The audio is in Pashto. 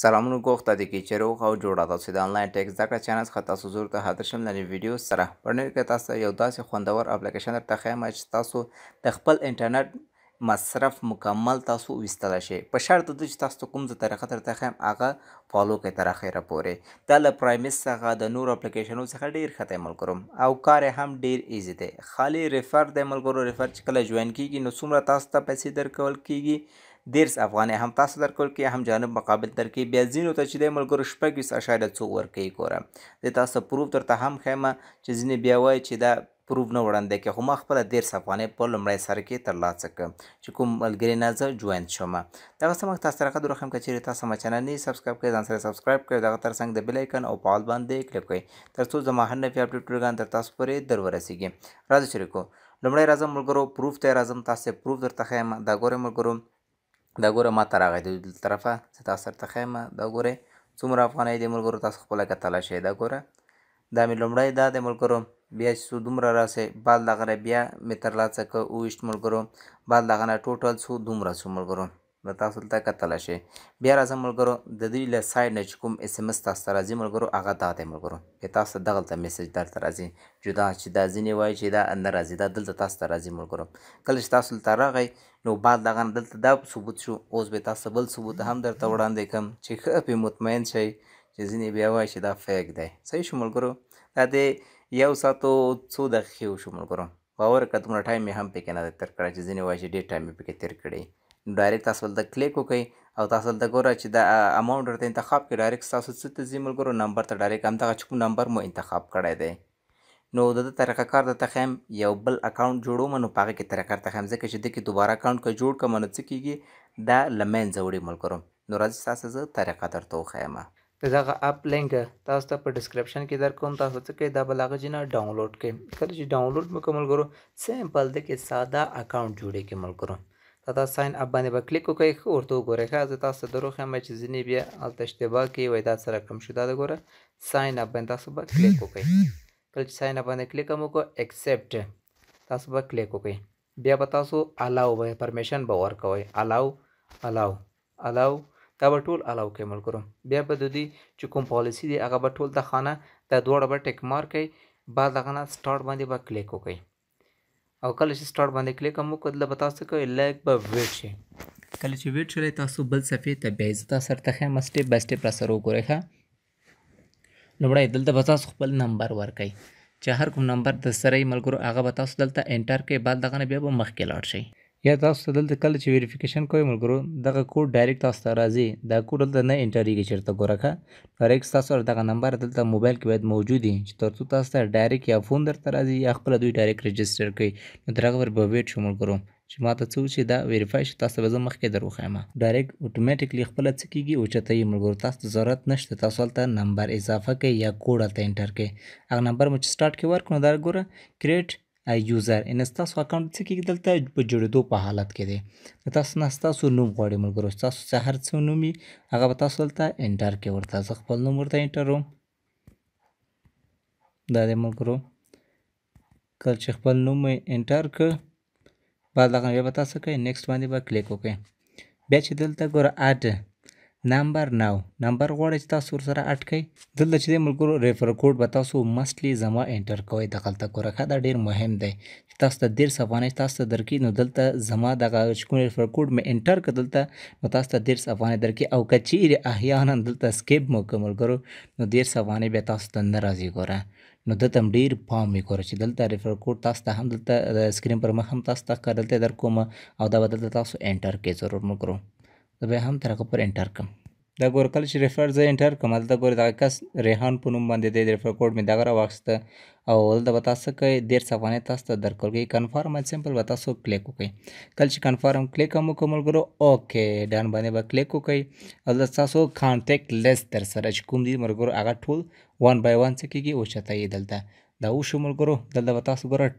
سلامونه ګوښته دي کې چې روغ او جوړه تاسو د انلاین ټیک زده کړه چینل څخه تاسو زور ته حاضر شم لنی ویډیو سره په نړۍ کې تاسو یو داسې خوندور اپلیکیشن درته ښیم چې تاسو د خپل انټرنیټ مصرف مکمل تاسو وستلی شئ په شرط د چې تاسو کوم څه طریقه درته ښیم هغه فالو کوئ تر اخره پورې دا له پرایمس څخه د نور اپلیکیشنو څخه ډیر ښه تعامل کوم او کار هم ډیر ایزی دی خالی ریفر د ملګرو ریفر چې کله جوین کیږي نو څومره تاسو ته پیسې درکول کیږي دیرس افغانۍ هم تاسو درکول کې هم جانب مقابل ترکیب بیا ځینو ته چې دی ملګرو شپږویشت اعشاریه څو ورکوي ګوره د تاسو پروف درته هم ښیمه چې ځینې بیا وایي چې دا پروف نه وړاندې کې خو ما خپله دیرس افغانۍ په لومړی سر کې ترلاسه کړه چې کوم ملګري نه زه جوین شوم دغسې موږ تاسو سره قدر وښیم که چېرې تاسو زما چینل نه سبسکرایب کړئ ځان سره سبسکرایب کړئ دغه تر څنګ د بل ایکن او فعال باندې کلیک کړئ تر څو زما هر نوي اپډیټ ویډیوګان تر تاسو پورې در ورسیږي راځو شریکو لومړی راځم ملګرو پروف ته راځم تاسو پروف درته ښیم دا ګورئ ملګرو دا ګوره ما ته راغی د طرفه زه تاسو سره ته ښیم دا ګورئ څومره افغانۍ دی ملګرو تاسو خپله کتلی شئ دا ګوره دا مې لومړی دا دی ملګرو بیا چې دومره راسئ بعد دغه نه بیا مې ترلاسه که اوویشت ملګرو بعد دغه نه ټوټل څو دومره څو ملګرو به تاسو ته کتلی شئ بیا راځم ملګرو د دوی له سایډ نه چې کوم اس ام اس تاسو ته راځي ملګرو هغه دا دی ملګرو بیا تاسو ته دغلته میسج درته راځي جدا چې دا ځینې وایي چې دا نه راځي دا دلته تاسو ته راځي ملګرو کله چې تاسو ته راغی نو بعد دغه نه دلته دا ثبوت شو اوس به تاسو بل ثبوت هم درته وړاندې کړم چې ښه پې مطمئن شئ چې ځینې بیا وایي چې دا فیک دی صحیح شو ملګرو دا د یو ساعتو څو دقیقې وشو ملګرو باور که دومره ټایم مې هم پکې نه دی تېر کړی چې ځینې وایي چې ډېر ټایم مې پکې تېر کړی ډایرکټ تاسو دلته کلیک وکړئ او تاسو دلته ګورئ چې د اماونټ ورته انتخاب کړئ ډایرکټ تاسو څه ته ځي ملګرو نمبر ته ډایرکټ همدغه چې کوم نمبر مو انتخاب کړی دی نو د ده طریقه کار درته ښیم یو بل اکاونټ جوړوم نو په هغه کې طریقه درته ښیم ځکه چې دې کې دوباره اکاونټ که جوړ کړم نو څه کېږي دا له منځه وړي ملګرو نو راځئ ستاسو زه طریقه درته وښیم دغه اپ لینک تاسو ته په ډسکرپشن کې درکوم تاسو ته کې دا بلاغه جنا ډاونلوډ کې کله چې ډاونلوډ مکمل کړو سیمپل د کې ساده اکاؤنٹ جوړې کې مل کړو دا تاسو ساين اپ باندې به با کلیک وکړئ خو ورته وګورئ ښه زه تاسو ته دروغ یم چې ځینې بیا هلته اشتباه کوي وایي دا سره کم شو دا د ګوره ساين اپ باندې تاسو به با کلیک وکړئ کله چې ساين اپ باندې کلیک هم وکړو ایکسپټ تاسو به کلیک وکړئ بیا به تاسو الاو به پرمیشن به ورکوئ الاو الاو الاو دا به ټول الاو کوي ملګرو بیا به د دوی چې کوم پالیسي دی هغه به ټول د خانه دا دواړه به ټیک مارک کوئ بعد هغه نه سټارټ باندې به کلیک وکړئ او کله چې سٹارټ باندې کلیک هم وکړل به تاسو کې لګ به ویټ شي کله چې ویټ شئ تاسو بل صفحه ته بیا ځتا سره ته هم سټپ بای سټپ را سره وګورئ ښه لومړی دلته به تاسو خپل نمبر ورکړئ چې هر کوم نمبر د سره ملګرو هغه به تاسو دلته انټر کې بعد دغه بیا به مخکې لاړ شئ یا تاسو ته دلته کله چې ویریفیکیشن کوئ ملګرو دغه کوډ ډایرکټ تاسو ته راځي دا کوډ دلته نه انټریږي چېرته ګورکه ډایرکټ تاسو سره دغه نمبر دلته موبایل کې باید موجود وي چې تر څو تاسو ته ډایرکټ یا فون درته راځي یا خپله دوی ډایرکټ رجسټر کوي نو تر هغه پورې به ویټ شو ملګرو چې ما ته څه وشي دا ویریفای شي تاسو به زه مخکې در وښایم ډایرکټ اتوماتیکلی خپله څه کېږي اوچته یي ملګرو تاسو ته ضرورت نشته تاسو هلته نمبر اضافه کوئ یا کوډ هلته انټر کوئ هغه نمبر مو چې سټارټ کې ورکړو نو دا ګوره کرېټ یوزر ان تاسو اکاؤنٹ څه کې دلته په جوړېدو په حالت کې دی تاسو نه تاسو نوم غواړي ملګرو تاسو څه هر څه نوم وي هغه به تاسو دلته انټر کې ورته زه خپل نوم ورته انټروم دا دی ملګرو کله چې خپل نوم انټر کړ بعد هغه بیا به تاسو کوئ نیکسټ باندې به کلیک وکړئ بیا چې دلته ګوره اډ نمبر نو نمبر غواړی چې تاسو ورسره اډ کړئ دلته چې د ملګرو ریفر کوډ به تاسو مستلی زما انټر کوئ دغلته کورکه دا ډیر مهم دی چې تاسو ته ډیر افغانۍ تاسو ته درکې نو دلته زما دغه کوم ریفر کوډ مې انټر کړ دلته نو تاسو ته ډیر افغانۍ درکې او کچیر احیانا دلته سکیپ مو کوم ملګرو نو ډیر افغانۍ به تاسو ته نه راځي ګوره نو دته هم ډیر پام وکړئ چې دلته ریفر کوډ تاسو ته هم دلته سکرین پر مخ هم تاسو ته کړل دلته در کوم او دا بدلته تاسو انټر کې ضرور مګرو دا بیا هم تر هغه پورې انټر کړم دا ګور کله چې ریفر زه انټر کوم هلته ګورې دغه کس ریحان په نوم باندې دی د ریفر کوډ مې دغه راواخیسته او هلته به تاسو کوئ دېرش افغانۍ تاسو ته درکول کوي کنفارم اند سمپل به تاسو کلیک وکړئ کله چې کنفارم کلیک هم وکړو ملګرو اوکې ډان باندې به کلیک وکړئ هلته ستاسو کانټیکټ لیست درسره چې کوم دي ملګرو هغه ټول ون بای ون څه کېږي وچتایي دلته دا وشو ملګرو دلته به تاسو ګوره